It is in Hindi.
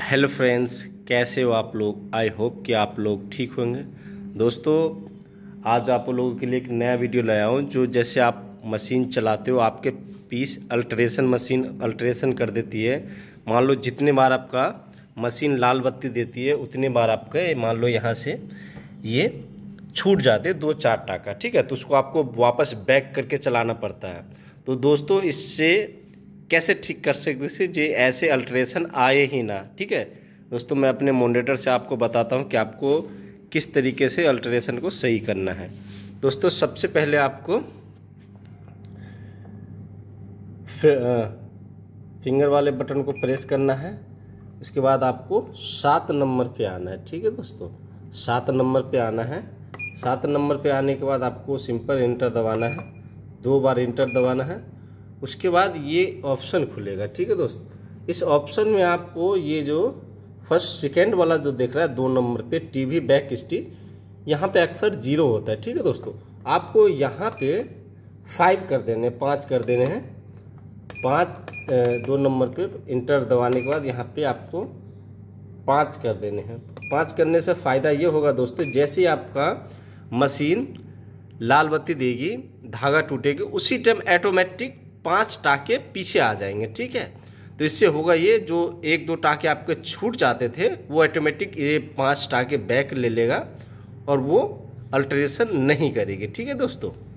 हेलो फ्रेंड्स कैसे हो आप लोग आई होप कि आप लोग ठीक होंगे दोस्तों आज आप लोगों के लिए एक नया वीडियो लाया हूँ जो जैसे आप मशीन चलाते हो आपके पीस अल्ट्रेशन मशीन अल्ट्रेशन कर देती है मान लो जितने बार आपका मशीन लाल बत्ती देती है उतने बार आपके मान लो यहाँ से ये छूट जाते दो चार टाका ठीक है तो उसको आपको वापस बैक करके चलाना पड़ता है तो दोस्तों इससे कैसे ठीक कर सकते थे जे ऐसे अल्ट्रेशन आए ही ना ठीक है दोस्तों मैं अपने मोनिटर से आपको बताता हूँ कि आपको किस तरीके से अल्ट्रेशन को सही करना है दोस्तों सबसे पहले आपको फिंगर वाले बटन को प्रेस करना है उसके बाद आपको सात नंबर पे आना है ठीक है दोस्तों सात नंबर पे आना है सात नंबर पे आने के बाद आपको सिंपल इंटर दबाना है दो बार इंटर दबाना है उसके बाद ये ऑप्शन खुलेगा ठीक है दोस्त इस ऑप्शन में आपको ये जो फर्स्ट सेकेंड वाला जो देख रहा है दो नंबर पे टीवी बैक स्टिच यहाँ पे अक्सर जीरो होता है ठीक है दोस्तों आपको यहाँ पे फाइव कर देने पाँच कर देने हैं पाँच दो नंबर पे इंटर दबाने के बाद यहाँ पे आपको पाँच कर देने हैं पाँच करने से फ़ायदा ये होगा दोस्तों जैसे ही आपका मशीन लाल बत्ती देगी धागा टूटेगी उसी टाइम ऐटोमेटिक पाँच टाके पीछे आ जाएंगे ठीक है तो इससे होगा ये जो एक दो टाके आपके छूट जाते थे वो ऑटोमेटिक ये पाँच टाके बैक ले लेगा और वो अल्ट्रेशन नहीं करेगी ठीक है दोस्तों